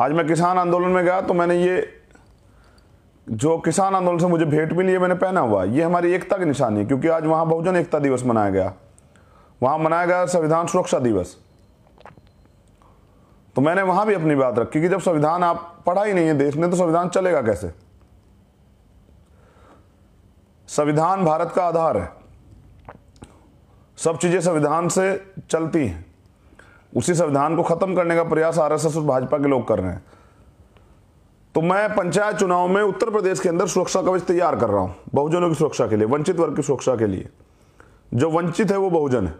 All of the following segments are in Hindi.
आज मैं किसान आंदोलन में गया तो मैंने ये जो किसान आंदोलन से मुझे भेंट मिली है मैंने पहना हुआ ये हमारी एकता की निशानी है क्योंकि आज वहाँ बहुजन एकता दिवस मनाया गया वहाँ मनाया गया संविधान सुरक्षा दिवस तो मैंने वहाँ भी अपनी बात रखी कि जब संविधान आप पढ़ा ही नहीं है देश ने तो संविधान चलेगा कैसे संविधान भारत का आधार है सब चीज़ें संविधान से चलती हैं उसी संविधान को खत्म करने का प्रयास आरएसएस और भाजपा के लोग कर रहे हैं तो मैं पंचायत चुनाव में उत्तर प्रदेश के अंदर सुरक्षा कवच तैयार कर रहा हूं बहुजनों की सुरक्षा के लिए वंचित वर्ग की सुरक्षा के लिए जो वंचित है वो बहुजन है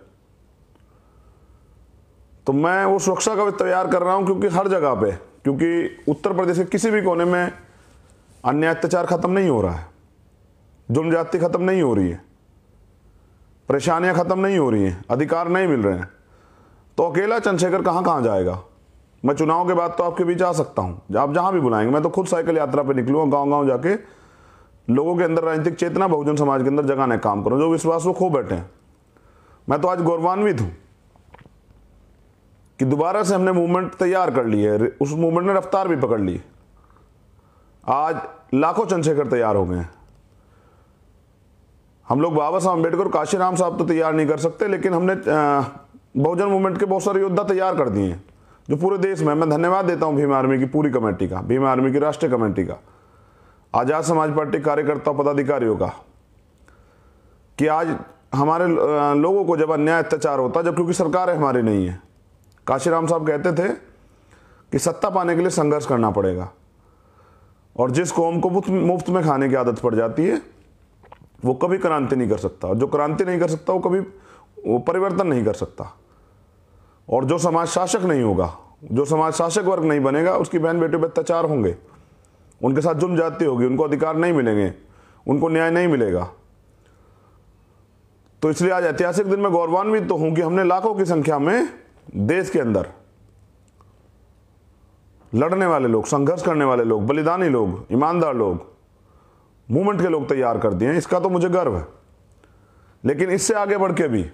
तो मैं वो सुरक्षा कवच तैयार कर रहा हूं क्योंकि हर जगह पे क्योंकि उत्तर प्रदेश के किसी भी कोने में अन्य अत्याचार खत्म नहीं हो रहा है जुम्म जाति खत्म नहीं हो रही है परेशानियां खत्म नहीं हो रही हैं अधिकार नहीं मिल रहे हैं तो अकेला चंद्रशेखर कहाँ कहाँ जाएगा मैं चुनाव के बाद तो आपके बीच आ सकता हूँ आप जहाँ भी बुलाएंगे मैं तो खुद साइकिल यात्रा पर निकलूँगा गाँव गाँव जाके लोगों के अंदर राजनीतिक चेतना बहुजन समाज के अंदर जगाने काम करूँ जो विश्वास वो खो बैठे हैं मैं तो आज गौरवान्वित हूँ कि दोबारा से हमने मूवमेंट तैयार कर ली है उस मूवमेंट ने रफ्तार भी पकड़ ली आज लाखों चंद्रशेखर तैयार हो गए हैं हम लोग बाबा साहब अम्बेडकर काशीराम साहब तो तैयार नहीं कर सकते लेकिन हमने बहुजन मूवमेंट के बहुत सारे योद्धा तैयार कर दिए हैं जो पूरे देश में मैं धन्यवाद देता हूँ भीम आर्मी की पूरी कमेटी का भीम आर्मी की राष्ट्रीय कमेटी का आज़ाद समाज पार्टी कार्यकर्ताओं पदाधिकारियों का कि आज हमारे लोगों को जब अन्याय अत्याचार होता जब क्योंकि सरकार हमारी नहीं है काशीराम साहब कहते थे कि सत्ता पाने के लिए संघर्ष करना पड़ेगा और जिस कौम को मुफ्त में खाने की आदत पड़ जाती है वो कभी क्रांति नहीं कर सकता और जो क्रांति नहीं कर सकता वो कभी वो परिवर्तन नहीं कर सकता और जो समाज शासक नहीं होगा जो समाज शासक वर्ग नहीं बनेगा उसकी बहन बेटे पर अत्याचार होंगे उनके साथ जुम जाती होगी उनको अधिकार नहीं मिलेंगे उनको न्याय नहीं मिलेगा तो इसलिए आज ऐतिहासिक दिन में गौरवान्वित तो हूं कि हमने लाखों की संख्या में देश के अंदर लड़ने वाले लोग संघर्ष करने वाले लोग बलिदानी लोग ईमानदार लोग मूवमेंट के लोग तैयार कर दिए हैं इसका तो मुझे गर्व है लेकिन इससे आगे बढ़ के भी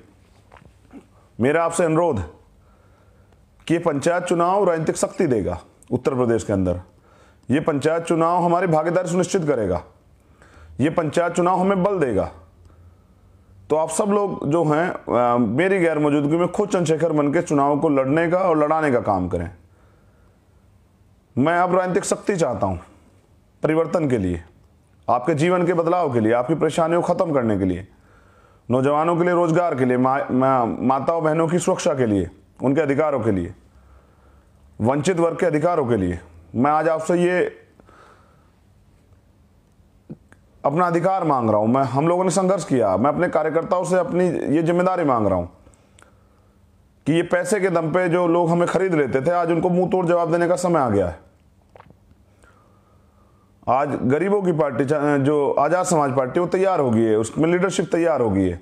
मेरा आपसे अनुरोध है कि पंचायत चुनाव राजनीतिक शक्ति देगा उत्तर प्रदेश के अंदर ये पंचायत चुनाव हमारी भागीदारी सुनिश्चित करेगा ये पंचायत चुनाव हमें बल देगा तो आप सब लोग जो हैं मेरी गैर मौजूदगी में खुद चंद्रशेखर बन के चुनाव को लड़ने का और लड़ाने का काम करें मैं अब राजनीतिक शक्ति चाहता हूं परिवर्तन के लिए आपके जीवन के बदलाव के लिए आपकी परेशानियों को ख़त्म करने के लिए नौजवानों के लिए रोजगार के लिए मा, मा, माताओं बहनों की सुरक्षा के लिए उनके अधिकारों के लिए वंचित वर्ग के अधिकारों के लिए मैं आज आपसे ये अपना अधिकार मांग रहा हूं मैं हम लोगों ने संघर्ष किया मैं अपने कार्यकर्ताओं से अपनी ये जिम्मेदारी मांग रहा हूं कि ये पैसे के दम पे जो लोग हमें खरीद लेते थे आज उनको मुंह तोड़ जवाब देने का समय आ गया है आज गरीबों की पार्टी जो आज़ाद समाज पार्टी वो तैयार होगी है उसमें लीडरशिप तैयार होगी है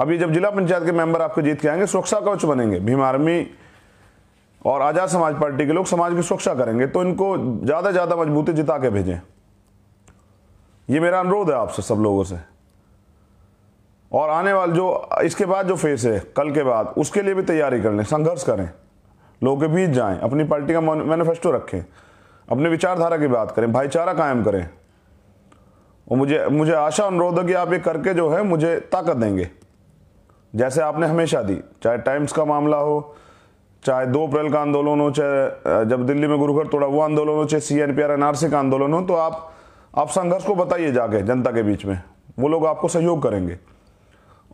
अभी जब जिला पंचायत के मेंबर आपको जीत के आएंगे सुरक्षा कवच बनेंगे भीम आर्मी और आज़ाद समाज पार्टी के लोग समाज की सुरक्षा करेंगे तो इनको ज़्यादा से ज़्यादा मजबूती जिता के भेजें ये मेरा अनुरोध है आपसे सब लोगों से और आने वाले जो इसके बाद जो फेस है कल के बाद उसके लिए भी तैयारी कर लें संघर्ष करें लोगों के बीच जाएं अपनी पार्टी का मैनिफेस्टो रखें अपने विचारधारा की बात करें भाईचारा कायम करें और मुझे मुझे आशा अनुरोध है कि आप ये करके जो है मुझे ताकत देंगे जैसे आपने हमेशा दी चाहे टाइम्स का मामला हो चाहे दो अप्रैल का आंदोलन हो चाहे जब दिल्ली में गुरुघर तोड़ा वो आंदोलन हो चाहे C N P R NRC का आंदोलन हो तो आप आप संघर्ष को बताइए जाके जनता के बीच में वो लोग आपको सहयोग करेंगे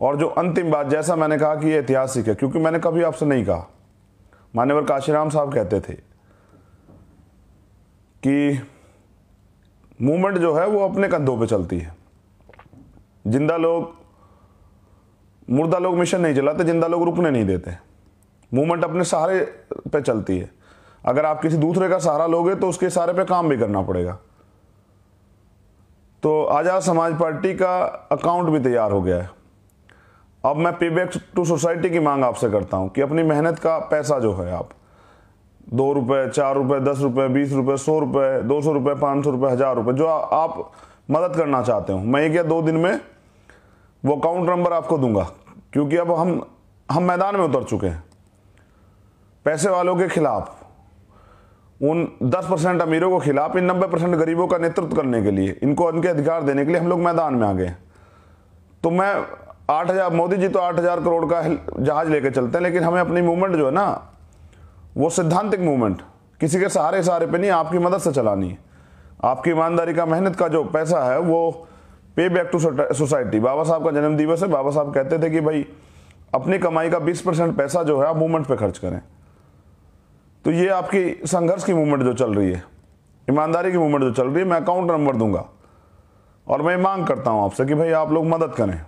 और जो अंतिम बात जैसा मैंने कहा कि ये ऐतिहासिक है क्योंकि मैंने कभी आपसे नहीं कहा मान्यवर काशीराम साहब कहते थे कि मूवमेंट जो है वो अपने कंधों पे चलती है जिंदा लोग मुर्दा लोग मिशन नहीं चलाते जिंदा लोग रुकने नहीं देते मूवमेंट अपने सहारे पे चलती है अगर आप किसी दूसरे का सहारा लोगे तो उसके सहारे पे काम भी करना पड़ेगा तो आज़ाद समाज पार्टी का अकाउंट भी तैयार हो गया है अब मैं पे बैक टू सोसाइटी की मांग आपसे करता हूँ कि अपनी मेहनत का पैसा जो है आप दो रुपये चार रुपये दस रुपये बीस रुपये सौ रुपये दो सौ रुपये पाँच सौ रुपये हज़ार रुपये जो आप मदद करना चाहते हो मैं एक या दो दिन में वो अकाउंट नंबर आपको दूंगा क्योंकि अब हम हम मैदान में उतर चुके हैं पैसे वालों के खिलाफ उन 10 परसेंट अमीरों के खिलाफ इन 90 परसेंट गरीबों का नेतृत्व करने के लिए इनको उनके अधिकार देने के लिए हम लोग मैदान में आ गए तो मैं आठ हज़ार मोदी जी तो आठ हज़ार करोड़ का जहाज लेके चलते हैं लेकिन हमें अपनी मूवमेंट जो है ना वो सिद्धांतिक मूवमेंट किसी के सहारे सहारे पे नहीं आपकी मदद से चलानी आपकी ईमानदारी का मेहनत का जो पैसा है वो पे बैक टू सोसाइटी बाबा साहब का जन्मदिवस है बाबा साहब कहते थे कि भाई अपनी कमाई का बीस परसेंट पैसा जो है आप मूवमेंट पर खर्च करें तो ये आपकी संघर्ष की मूवमेंट जो चल रही है ईमानदारी की मूवमेंट जो चल रही है मैं अकाउंट नंबर दूंगा और मैं मांग करता हूं आपसे कि भाई आप लोग मदद करें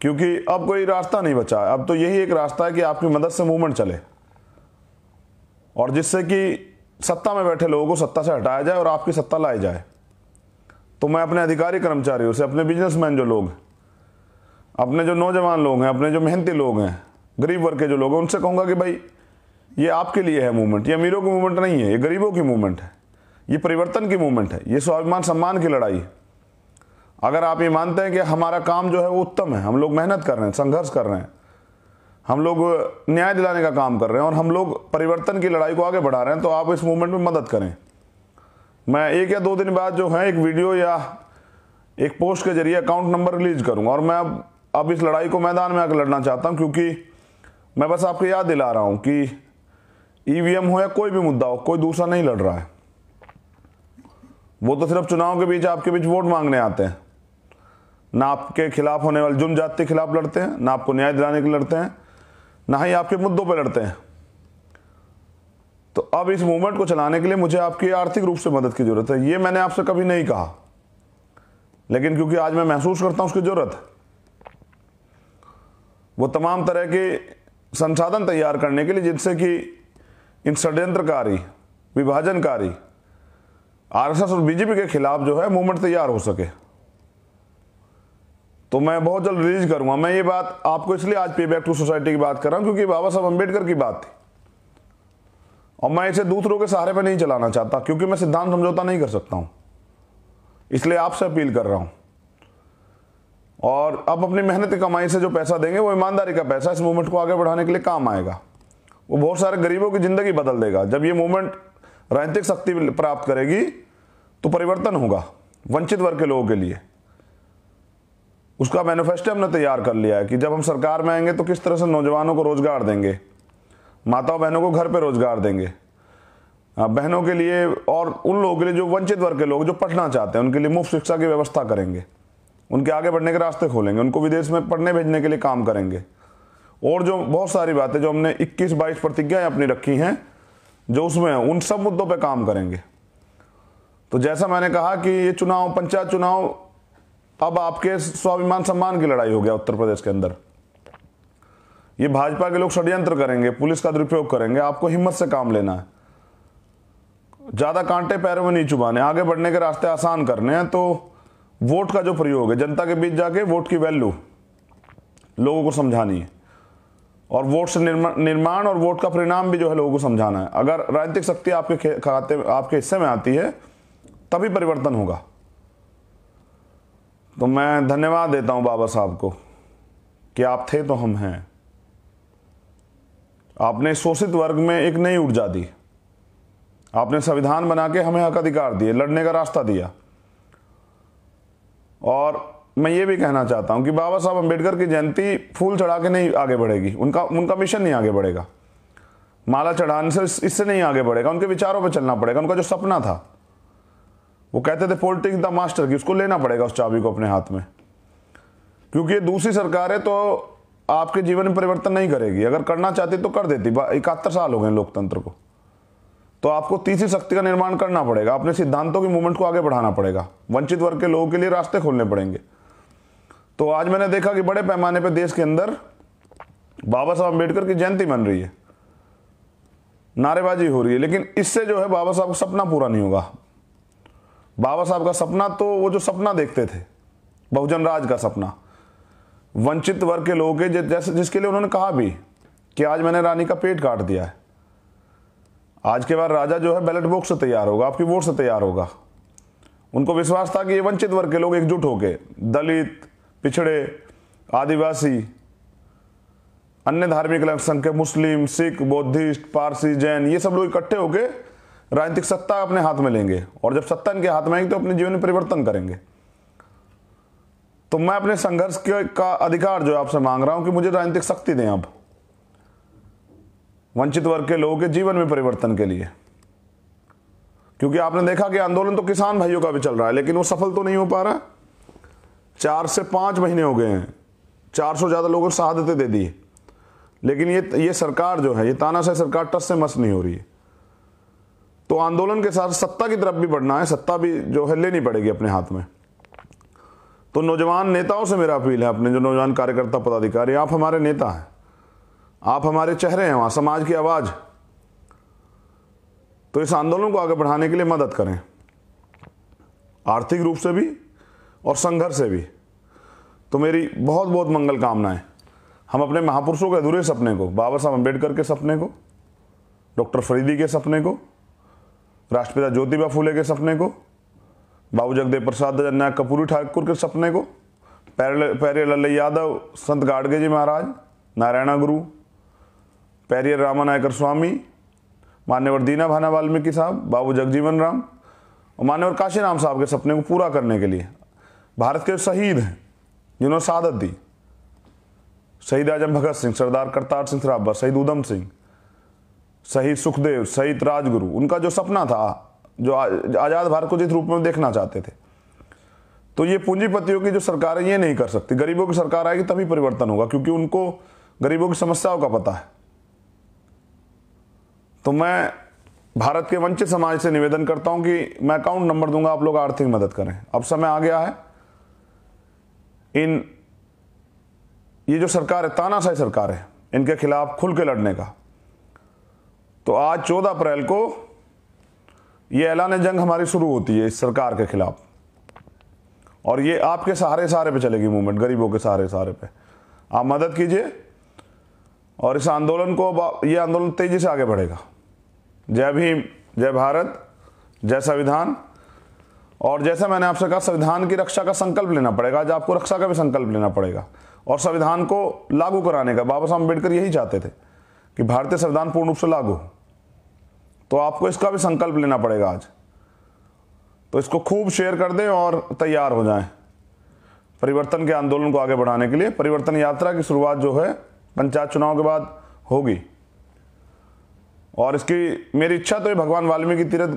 क्योंकि अब कोई रास्ता नहीं बचा है अब तो यही एक रास्ता है कि आपकी मदद से मूवमेंट चले और जिससे कि सत्ता में बैठे लोगों को सत्ता से हटाया जाए और आपकी सत्ता लाई जाए तो मैं अपने अधिकारी कर्मचारियों से अपने बिजनेसमैन जो लोग अपने जो नौजवान लोग हैं अपने जो मेहनती लोग हैं गरीब वर्ग के जो लोग हैं उनसे कहूँगा कि भाई ये आपके लिए है मूवमेंट ये अमीरों की मूवमेंट नहीं है ये गरीबों की मूवमेंट है ये परिवर्तन की मूवमेंट है ये स्वाभिमान सम्मान की लड़ाई है अगर आप ये मानते हैं कि हमारा काम जो है वो उत्तम है हम लोग मेहनत कर रहे हैं संघर्ष कर रहे हैं हम लोग न्याय दिलाने का काम कर रहे हैं और हम लोग परिवर्तन की लड़ाई को आगे बढ़ा रहे हैं तो आप इस मूवमेंट में मदद करें मैं एक या दो दिन बाद जो है एक वीडियो या एक पोस्ट के जरिए अकाउंट नंबर रिलीज करूंगा और मैं अब अब इस लड़ाई को मैदान में आकर लड़ना चाहता हूं क्योंकि मैं बस आपको याद दिला रहा हूं कि ईवीएम e हो या कोई भी मुद्दा हो कोई दूसरा नहीं लड़ रहा है वो तो सिर्फ चुनाव के बीच आपके बीच वोट मांगने आते हैं ना आपके खिलाफ होने वाले जुम जाति के खिलाफ लड़ते हैं ना आपको न्याय दिलाने के लड़ते हैं ना ही आपके मुद्दों पर लड़ते हैं तो अब इस मूवमेंट को चलाने के लिए मुझे आपकी आर्थिक रूप से मदद की जरूरत है ये मैंने आपसे कभी नहीं कहा लेकिन क्योंकि आज मैं महसूस करता हूं उसकी जरूरत वो तमाम तरह के संसाधन तैयार करने के लिए जिससे कि इन षड्यंत्रकारी विभाजनकारी आरएसएस और बीजेपी के खिलाफ जो है मूवमेंट तैयार हो सके तो मैं बहुत जल्द रिलीज करूंगा मैं ये बात आपको इसलिए आज पे बैक टू सोसाइटी की बात कर रहा हूं क्योंकि बाबा साहब अम्बेडकर की बात थी और मैं इसे दूसरों के सहारे पर नहीं चलाना चाहता क्योंकि मैं सिद्धांत समझौता नहीं कर सकता हूं इसलिए आपसे अपील कर रहा हूं और आप अपनी मेहनत की कमाई से जो पैसा देंगे वो ईमानदारी का पैसा इस मूवमेंट को आगे बढ़ाने के लिए काम आएगा वो बहुत सारे गरीबों की जिंदगी बदल देगा जब ये मूवमेंट राजनीतिक शक्ति प्राप्त करेगी तो परिवर्तन होगा वंचित वर्ग के लोगों के लिए उसका मैनिफेस्टो हमने तैयार कर लिया है कि जब हम सरकार में आएंगे तो किस तरह से नौजवानों को रोजगार देंगे माताओं बहनों को घर पर रोजगार देंगे हाँ, बहनों के लिए और उन लोगों के लिए जो वंचित वर्ग के लोग जो पढ़ना चाहते हैं उनके लिए मुफ्त शिक्षा की व्यवस्था करेंगे उनके आगे बढ़ने के रास्ते खोलेंगे उनको विदेश में पढ़ने भेजने के लिए काम करेंगे और जो बहुत सारी बातें जो हमने 21-22 प्रतिज्ञाएं अपनी रखी हैं जो उसमें हैं उन सब मुद्दों पर काम करेंगे तो जैसा मैंने कहा कि ये चुनाव पंचायत चुनाव अब आपके स्वाभिमान सम्मान की लड़ाई हो गया उत्तर प्रदेश के अंदर ये भाजपा के लोग षड्यंत्र करेंगे पुलिस का दुरुपयोग करेंगे आपको हिम्मत से काम लेना है ज़्यादा कांटे पैरों में नहीं चुबाने आगे बढ़ने के रास्ते आसान करने हैं तो वोट का जो प्रयोग है जनता के बीच जाके वोट की वैल्यू लोगों को समझानी है और वोट से निर्माण और वोट का परिणाम भी जो है लोगों को समझाना है अगर राजनीतिक शक्ति आपके खाते आपके हिस्से में आती है तभी परिवर्तन होगा तो मैं धन्यवाद देता हूं बाबा साहब को कि आप थे तो हम हैं आपने शोषित वर्ग में एक नई ऊर्जा दी आपने संविधान बना के हमें हक अधिकार दिए लड़ने का रास्ता दिया और मैं ये भी कहना चाहता हूँ कि बाबा साहब अम्बेडकर की जयंती फूल चढ़ा के नहीं आगे बढ़ेगी उनका उनका मिशन नहीं आगे बढ़ेगा माला चढ़ाने से इससे नहीं आगे बढ़ेगा उनके विचारों पर चलना पड़ेगा उनका जो सपना था वो कहते थे पोलिटिक्स द मास्टर की उसको लेना पड़ेगा उस चाबी को अपने हाथ में क्योंकि ये दूसरी सरकार है तो आपके जीवन में परिवर्तन नहीं करेगी अगर करना चाहती तो कर देती इकहत्तर साल हो गए लोकतंत्र को तो आपको तीसरी शक्ति का निर्माण करना पड़ेगा अपने सिद्धांतों की मूवमेंट को आगे बढ़ाना पड़ेगा वंचित वर्ग के लोगों के लिए रास्ते खोलने पड़ेंगे तो आज मैंने देखा कि बड़े पैमाने पर देश के अंदर बाबा साहब अम्बेडकर की जयंती मन रही है नारेबाजी हो रही है लेकिन इससे जो है बाबा साहब का सपना पूरा नहीं होगा बाबा साहब का सपना तो वो जो सपना देखते थे बहुजन राज का सपना वंचित वर्ग के लोगों के जैसे जिसके लिए उन्होंने कहा भी कि आज मैंने रानी का पेट काट दिया है आज के बाद राजा जो है बैलेट बॉक्स से तैयार होगा आपकी वोट से तैयार होगा उनको विश्वास था कि ये वंचित वर्ग के लोग एकजुट होकर दलित पिछड़े आदिवासी अन्य धार्मिक अल्पसंख्यक मुस्लिम सिख बौद्धिस्ट पारसी जैन ये सब लोग इकट्ठे होकर राजनीतिक सत्ता अपने हाथ में लेंगे और जब सत्ता इनके हाथ में आएगी तो अपने जीवन में परिवर्तन करेंगे तो मैं अपने संघर्ष का अधिकार जो आपसे मांग रहा हूं कि मुझे राजनीतिक शक्ति दें आप वंचित वर्ग के लोगों के जीवन में परिवर्तन के लिए क्योंकि आपने देखा कि आंदोलन तो किसान भाइयों का भी चल रहा है लेकिन वो सफल तो नहीं हो पा रहा चार से पाँच महीने हो गए हैं चार सौ ज़्यादा लोगों को शहादतें दे दी लेकिन ये ये सरकार जो है ये तानाशाह सरकार टस से मस नहीं हो रही है तो आंदोलन के साथ सत्ता की तरफ भी बढ़ना है सत्ता भी जो है लेनी पड़ेगी अपने हाथ में तो नौजवान नेताओं से मेरा अपील है अपने जो नौजवान कार्यकर्ता पदाधिकारी आप हमारे नेता हैं आप हमारे चेहरे हैं वहाँ समाज की आवाज़ तो इस आंदोलन को आगे बढ़ाने के लिए मदद करें आर्थिक रूप से भी और संघर्ष से भी तो मेरी बहुत बहुत मंगल कामनाएं हम अपने महापुरुषों के अधूरे सपने को बाबा साहब अम्बेडकर के सपने को डॉक्टर फरीदी के सपने को राष्ट्रपिता ज्योतिबा फूले के सपने को बाबू जगदेव प्रसाद नायक कपूरी ठाकुर के सपने को पैरे लल्ले यादव संत गाडगे जी महाराज नारायणा गुरु पैरियर रामानायकर स्वामी मान्यवर दीना भाना वाल्मीकि साहब बाबू जगजीवन राम और मान्यवर काशीराम साहब के सपने को पूरा करने के लिए भारत के शहीद हैं जिन्होंने शहादत दी शहीद आजम भगत सिंह सरदार करतार सिंह सराबा शहीद उधम सिंह शहीद सुखदेव शहीद राजगुरु उनका जो सपना था जो आज़ाद भारत को जिस रूप में देखना चाहते थे तो ये पूंजीपतियों की जो सरकार है ये नहीं कर सकती गरीबों की सरकार आएगी तभी परिवर्तन होगा क्योंकि उनको गरीबों की समस्याओं का पता है तो मैं भारत के वंचित समाज से निवेदन करता हूं कि मैं अकाउंट नंबर दूंगा आप लोग आर्थिक मदद करें अब समय आ गया है इन ये जो सरकार है तानाशाही सरकार है इनके खिलाफ खुल के लड़ने का तो आज चौदह अप्रैल को ये ऐलान जंग हमारी शुरू होती है इस सरकार के खिलाफ और ये आपके सहारे सहारे पे चलेगी मूवमेंट गरीबों के सहारे सहारे पे आप मदद कीजिए और इस आंदोलन को अब ये आंदोलन तेज़ी से आगे बढ़ेगा जय भीम जय भारत जय संविधान और जैसा मैंने आपसे कहा संविधान की रक्षा का संकल्प लेना पड़ेगा आज आपको रक्षा का भी संकल्प लेना पड़ेगा और संविधान को लागू कराने का बाबा साहब अम्बेडकर यही चाहते थे कि भारतीय संविधान पूर्ण रूप से लागू हो तो आपको इसका भी संकल्प लेना पड़ेगा आज तो इसको खूब शेयर कर दें और तैयार हो जाएं परिवर्तन के आंदोलन को आगे बढ़ाने के लिए परिवर्तन यात्रा की शुरुआत जो है पंचायत चुनाव के बाद होगी और इसकी मेरी इच्छा तो ये भगवान वाल्मीकि तीर्थ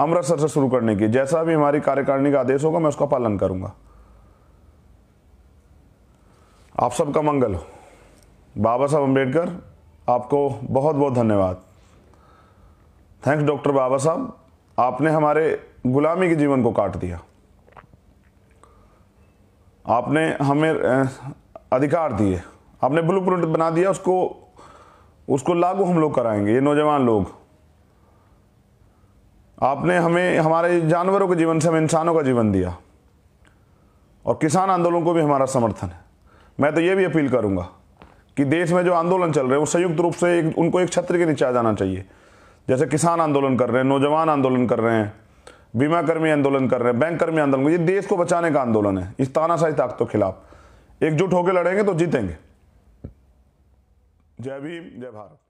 अमृतसर से शुरू करने की जैसा भी हमारी कार्यकारिणी का आदेश होगा मैं उसका पालन करूंगा आप सबका मंगल हो बाबा साहब अम्बेडकर आपको बहुत बहुत धन्यवाद थैंक्स डॉक्टर बाबा साहब आपने हमारे गुलामी के जीवन को काट दिया आपने हमें अधिकार दिए आपने ब्लूप्रिंट बना दिया उसको उसको लागू हम लोग कराएंगे ये नौजवान लोग आपने हमें हमारे जानवरों के जीवन से हमें इंसानों का जीवन दिया और किसान आंदोलन को भी हमारा समर्थन है मैं तो ये भी अपील करूंगा कि देश में जो आंदोलन चल रहे हैं वो संयुक्त रूप से एक, उनको एक छत्र के नीचे आ जाना चाहिए जैसे किसान आंदोलन कर रहे हैं नौजवान आंदोलन कर रहे हैं बीमाकर्मी आंदोलन कर रहे हैं बैंक कर्मी आंदोलन ये देश को बचाने का आंदोलन है इस तानाशाही ताकतों के खिलाफ एकजुट होकर लड़ेंगे तो जीतेंगे जय भीम जय भारत